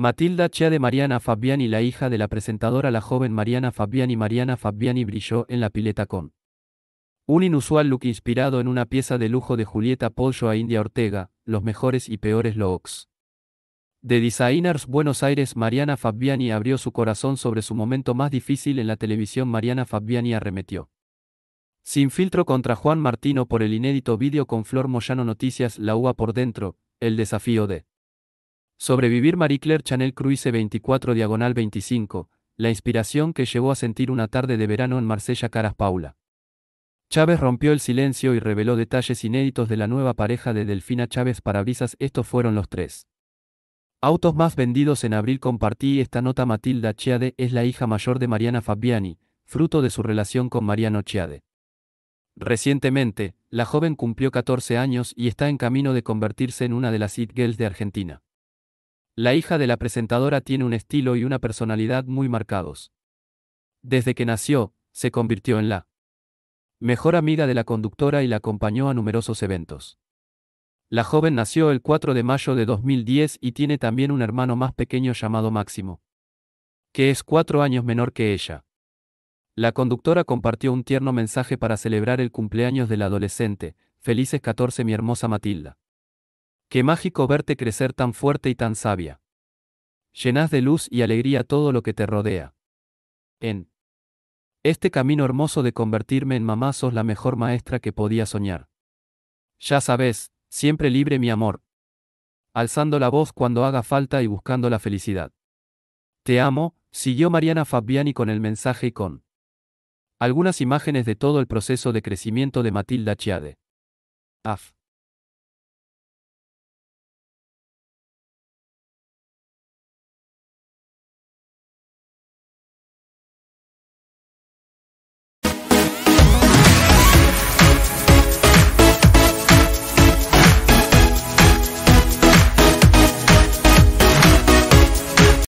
Matilda Chea de Mariana Fabiani, la hija de la presentadora la joven Mariana Fabiani, Mariana Fabiani brilló en la pileta con un inusual look inspirado en una pieza de lujo de Julieta Pollo a India Ortega, los mejores y peores looks. De Designers Buenos Aires, Mariana Fabiani abrió su corazón sobre su momento más difícil en la televisión. Mariana Fabiani arremetió. Sin filtro contra Juan Martino por el inédito vídeo con Flor Moyano Noticias La UA por dentro, el desafío de Sobrevivir Marie Claire Chanel Cruise 24 diagonal 25, la inspiración que llevó a sentir una tarde de verano en Marsella Caras Paula. Chávez rompió el silencio y reveló detalles inéditos de la nueva pareja de Delfina Chávez Parabrisas. Estos fueron los tres. Autos más vendidos en abril compartí esta nota Matilda Chiade es la hija mayor de Mariana Fabiani, fruto de su relación con Mariano Chiade. Recientemente, la joven cumplió 14 años y está en camino de convertirse en una de las hit girls de Argentina. La hija de la presentadora tiene un estilo y una personalidad muy marcados. Desde que nació, se convirtió en la mejor amiga de la conductora y la acompañó a numerosos eventos. La joven nació el 4 de mayo de 2010 y tiene también un hermano más pequeño llamado Máximo, que es cuatro años menor que ella. La conductora compartió un tierno mensaje para celebrar el cumpleaños del adolescente, felices 14 mi hermosa Matilda. Qué mágico verte crecer tan fuerte y tan sabia. Llenas de luz y alegría todo lo que te rodea. En este camino hermoso de convertirme en mamá sos la mejor maestra que podía soñar. Ya sabes, siempre libre mi amor. Alzando la voz cuando haga falta y buscando la felicidad. Te amo, siguió Mariana Fabiani con el mensaje y con algunas imágenes de todo el proceso de crecimiento de Matilda Chiade. Af.